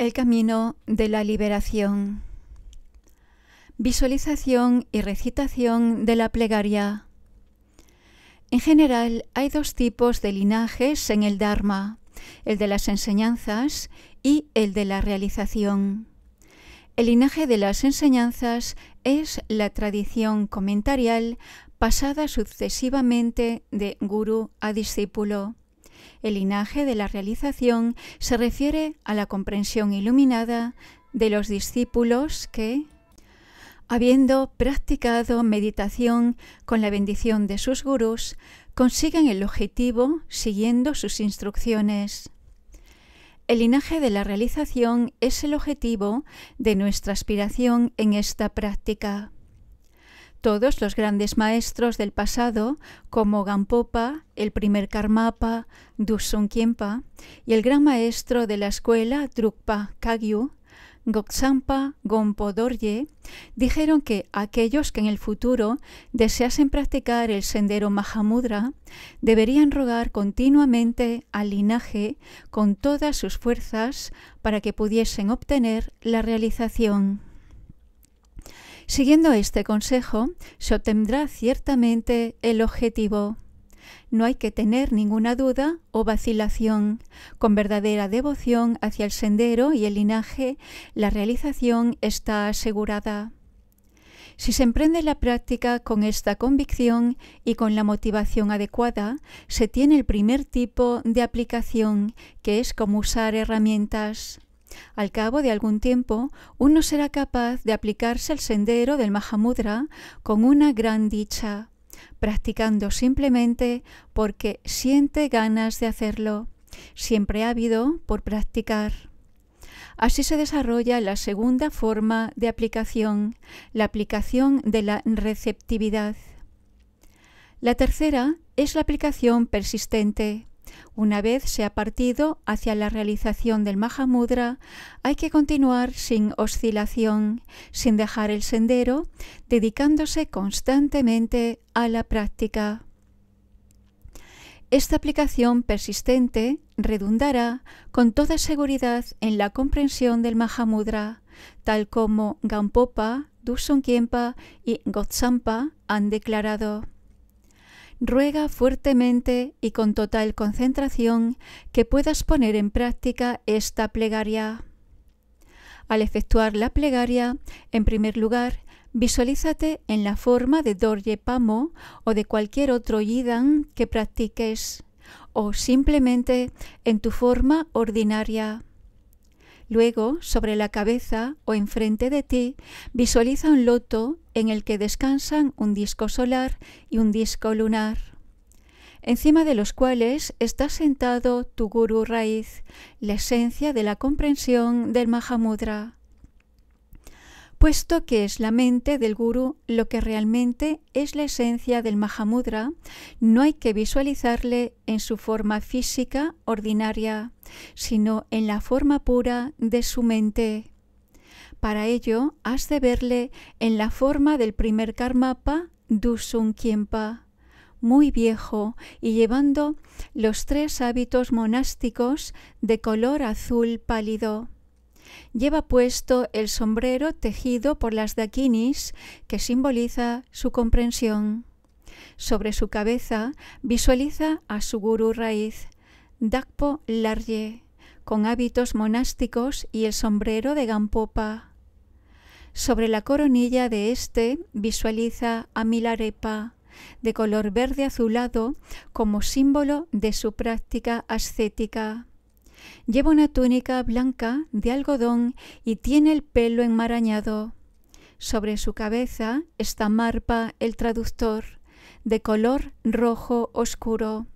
El camino de la liberación. Visualización y recitación de la plegaria. En general hay dos tipos de linajes en el Dharma, el de las enseñanzas y el de la realización. El linaje de las enseñanzas es la tradición comentarial pasada sucesivamente de guru a discípulo el linaje de la realización se refiere a la comprensión iluminada de los discípulos que, habiendo practicado meditación con la bendición de sus gurús, consiguen el objetivo siguiendo sus instrucciones. El linaje de la realización es el objetivo de nuestra aspiración en esta práctica. Todos los grandes maestros del pasado, como Gampopa, el primer Karmapa, Dusun Kiempa, y el gran maestro de la escuela Drukpa Kagyu, Goksampa Gompo Dorje, dijeron que aquellos que en el futuro deseasen practicar el sendero Mahamudra deberían rogar continuamente al linaje con todas sus fuerzas para que pudiesen obtener la realización. Siguiendo este consejo, se obtendrá ciertamente el objetivo. No hay que tener ninguna duda o vacilación. Con verdadera devoción hacia el sendero y el linaje, la realización está asegurada. Si se emprende la práctica con esta convicción y con la motivación adecuada, se tiene el primer tipo de aplicación, que es como usar herramientas. Al cabo de algún tiempo, uno será capaz de aplicarse el sendero del Mahamudra con una gran dicha, practicando simplemente porque siente ganas de hacerlo, siempre ávido por practicar. Así se desarrolla la segunda forma de aplicación, la aplicación de la receptividad. La tercera es la aplicación persistente. Una vez se ha partido hacia la realización del Mahamudra, hay que continuar sin oscilación, sin dejar el sendero, dedicándose constantemente a la práctica. Esta aplicación persistente redundará con toda seguridad en la comprensión del Mahamudra, tal como Gampopa, Dusun y Gotsampa han declarado ruega fuertemente y con total concentración que puedas poner en práctica esta plegaria. Al efectuar la plegaria, en primer lugar, visualízate en la forma de Dorje Pamo o de cualquier otro Yidan que practiques, o simplemente en tu forma ordinaria. Luego, sobre la cabeza o enfrente de ti, visualiza un loto en el que descansan un disco solar y un disco lunar, encima de los cuales está sentado tu guru raíz, la esencia de la comprensión del Mahamudra puesto que es la mente del gurú lo que realmente es la esencia del Mahamudra, no hay que visualizarle en su forma física ordinaria, sino en la forma pura de su mente. Para ello, has de verle en la forma del primer Karmapa Dusun Kiempa, muy viejo y llevando los tres hábitos monásticos de color azul pálido. Lleva puesto el sombrero tejido por las dakinis, que simboliza su comprensión. Sobre su cabeza visualiza a su gurú raíz, Dakpo Larye, con hábitos monásticos y el sombrero de Gampopa. Sobre la coronilla de este visualiza a Milarepa, de color verde azulado, como símbolo de su práctica ascética. Lleva una túnica blanca de algodón y tiene el pelo enmarañado. Sobre su cabeza está Marpa el traductor, de color rojo oscuro.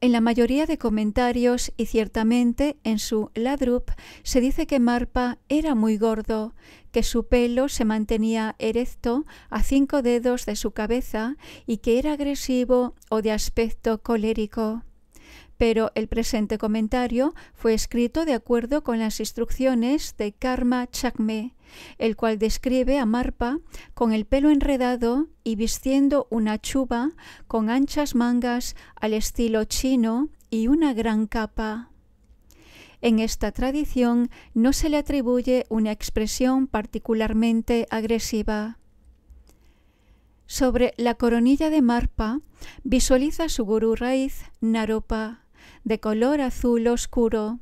En la mayoría de comentarios y ciertamente en su Ladrup se dice que Marpa era muy gordo, que su pelo se mantenía erecto a cinco dedos de su cabeza y que era agresivo o de aspecto colérico pero el presente comentario fue escrito de acuerdo con las instrucciones de Karma Chakme, el cual describe a Marpa con el pelo enredado y vistiendo una chuba con anchas mangas al estilo chino y una gran capa. En esta tradición no se le atribuye una expresión particularmente agresiva. Sobre la coronilla de Marpa visualiza su gurú raíz Naropa de color azul oscuro,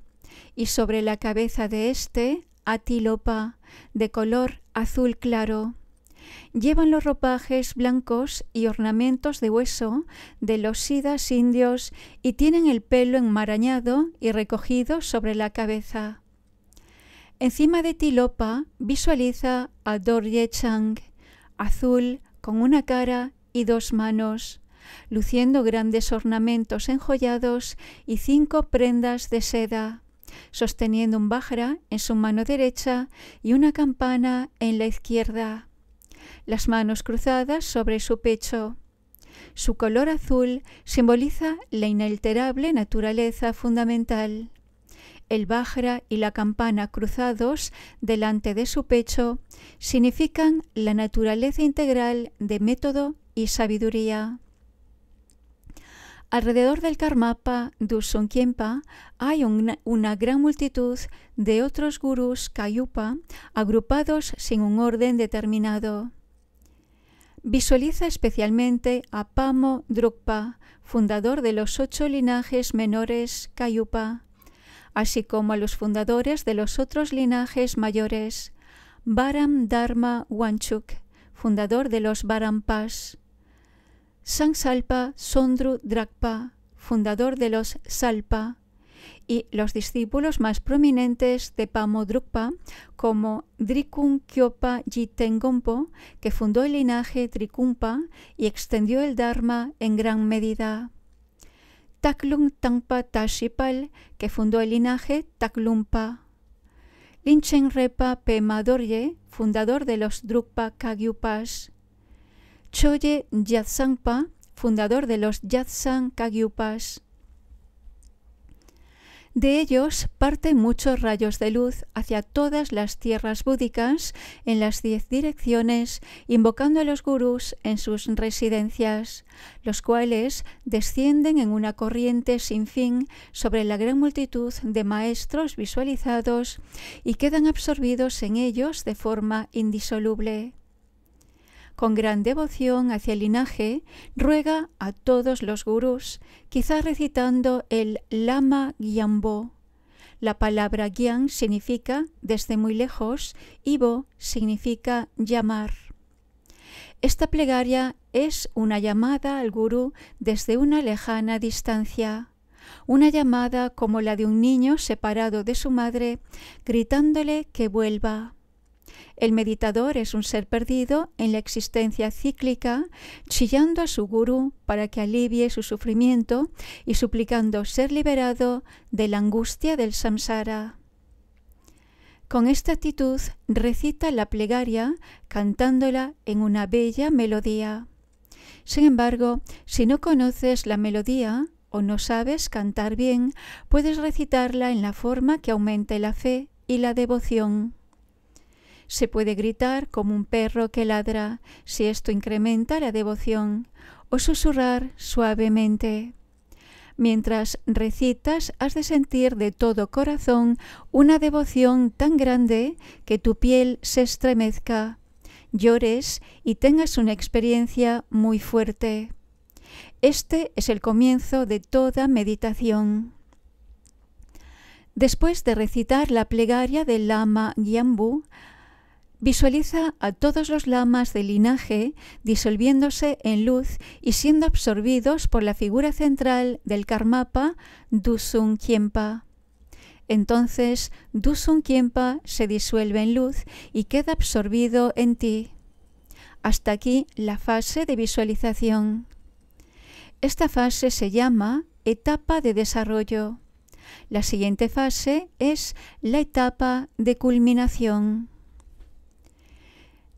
y sobre la cabeza de éste Tilopa, de color azul claro. Llevan los ropajes blancos y ornamentos de hueso de los sidas indios y tienen el pelo enmarañado y recogido sobre la cabeza. Encima de Tilopa visualiza a Dorje Chang, azul, con una cara y dos manos luciendo grandes ornamentos enjollados y cinco prendas de seda, sosteniendo un bajra en su mano derecha y una campana en la izquierda, las manos cruzadas sobre su pecho. Su color azul simboliza la inalterable naturaleza fundamental. El bajra y la campana cruzados delante de su pecho significan la naturaleza integral de método y sabiduría. Alrededor del Karmapa Dursonkyempa hay una, gran multitud de otros gurús Kayupa agrupados sin un orden determinado. Visualiza especialmente a Pamo Drukpa, fundador de los ocho linajes menores Kayupa, así como a los fundadores de los otros linajes mayores, Baram Dharma Wanchuk, fundador de los Barampas, Sangsalpa Salpa Sondru Drakpa, fundador de los Salpa, y los discípulos más prominentes de Drukpa, como Drikun Kyopa Jitengompo, que fundó el linaje Trikumpa y extendió el Dharma en gran medida. Taklung Tangpa Tashipal, que fundó el linaje Taklumpa. Linchen Repa Pemadorye, fundador de los Drukpa Kagyupas. Choye Yatsangpa, fundador de los Yatsang Kagyupas. De ellos parten muchos rayos de luz hacia todas las tierras búdicas en las diez direcciones, invocando a los gurús en sus residencias, los cuales descienden en una corriente sin fin sobre la gran multitud de maestros visualizados y quedan absorbidos en ellos de forma indisoluble con gran devoción hacia el linaje, ruega a todos los gurús, quizá recitando el Lama Gyambo. La palabra Gyan significa desde muy lejos y Bo significa llamar. Esta plegaria es una llamada al gurú desde una lejana distancia una llamada como la de un niño separado de su madre, gritándole que vuelva. El meditador es un ser perdido en la existencia cíclica, chillando a su gurú para que alivie su sufrimiento y suplicando ser liberado de la angustia del samsara. Con esta actitud recita la plegaria cantándola en una bella melodía. Sin embargo, si no conoces la melodía o no sabes cantar bien, puedes recitarla en la forma que aumente la fe y la devoción. Se puede gritar como un perro que ladra si esto incrementa la devoción o susurrar suavemente. Mientras recitas has de sentir de todo corazón una devoción tan grande que tu piel se estremezca, llores y tengas una experiencia muy fuerte. Este es el comienzo de toda meditación. Después de recitar la plegaria del Lama Gyambu, Visualiza a todos los lamas del linaje disolviéndose en luz y siendo absorbidos por la figura central del Karmapa Dusun Kiempa. Entonces Dusun Kiempa se disuelve en luz y queda absorbido en ti. Hasta aquí la fase de visualización. Esta fase se llama etapa de desarrollo. La siguiente fase es la etapa de culminación.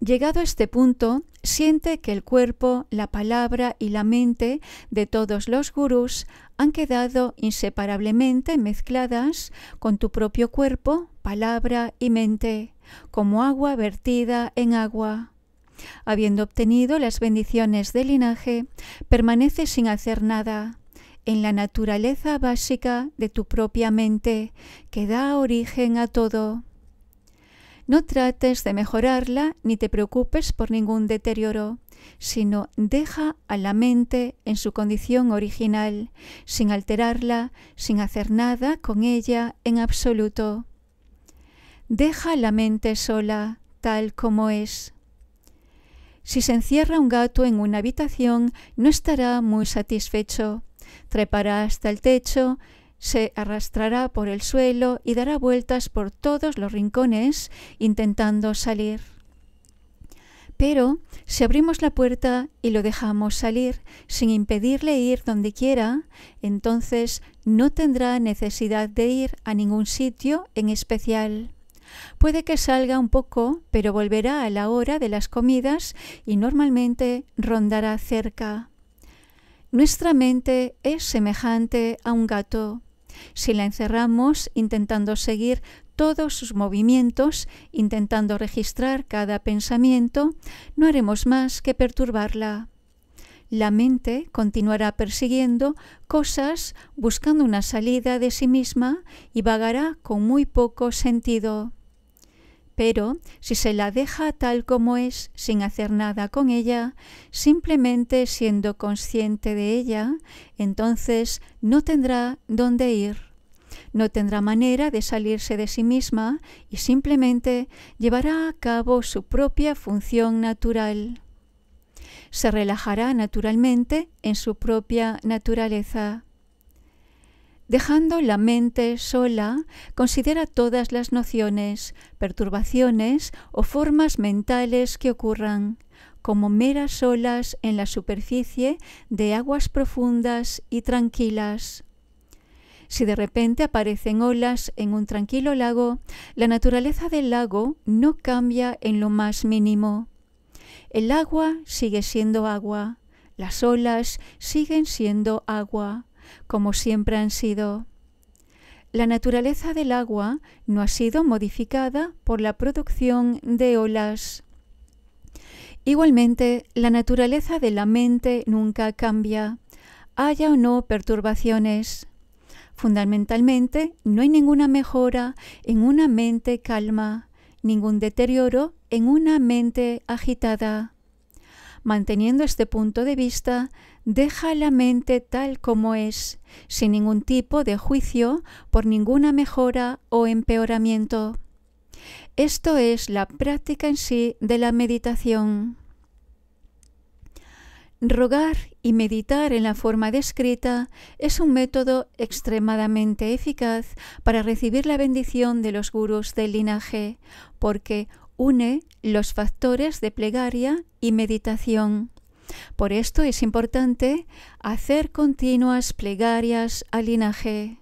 Llegado a este punto, siente que el cuerpo, la palabra y la mente de todos los gurús han quedado inseparablemente mezcladas con tu propio cuerpo, palabra y mente, como agua vertida en agua. Habiendo obtenido las bendiciones del linaje, permanece sin hacer nada en la naturaleza básica de tu propia mente, que da origen a todo. No trates de mejorarla ni te preocupes por ningún deterioro, sino deja a la mente en su condición original, sin alterarla, sin hacer nada con ella en absoluto. Deja la mente sola, tal como es. Si se encierra un gato en una habitación, no estará muy satisfecho. Trepará hasta el techo, se arrastrará por el suelo y dará vueltas por todos los rincones intentando salir. Pero si abrimos la puerta y lo dejamos salir sin impedirle ir donde quiera, entonces no tendrá necesidad de ir a ningún sitio en especial. Puede que salga un poco, pero volverá a la hora de las comidas y normalmente rondará cerca. Nuestra mente es semejante a un gato. Si la encerramos intentando seguir todos sus movimientos, intentando registrar cada pensamiento, no haremos más que perturbarla. La mente continuará persiguiendo cosas buscando una salida de sí misma y vagará con muy poco sentido pero si se la deja tal como es, sin hacer nada con ella, simplemente siendo consciente de ella, entonces no tendrá dónde ir. No tendrá manera de salirse de sí misma y simplemente llevará a cabo su propia función natural. Se relajará naturalmente en su propia naturaleza Dejando la mente sola, considera todas las nociones, perturbaciones o formas mentales que ocurran como meras olas en la superficie de aguas profundas y tranquilas. Si de repente aparecen olas en un tranquilo lago, la naturaleza del lago no cambia en lo más mínimo. El agua sigue siendo agua, las olas siguen siendo agua como siempre han sido. La naturaleza del agua no ha sido modificada por la producción de olas. Igualmente, la naturaleza de la mente nunca cambia, haya o no perturbaciones. Fundamentalmente, no hay ninguna mejora en una mente calma, ningún deterioro en una mente agitada. Manteniendo este punto de vista, deja la mente tal como es, sin ningún tipo de juicio por ninguna mejora o empeoramiento. Esto es la práctica en sí de la meditación. Rogar y meditar en la forma descrita es un método extremadamente eficaz para recibir la bendición de los gurús del linaje, porque une los factores de plegaria y meditación. Por esto es importante hacer continuas plegarias al linaje.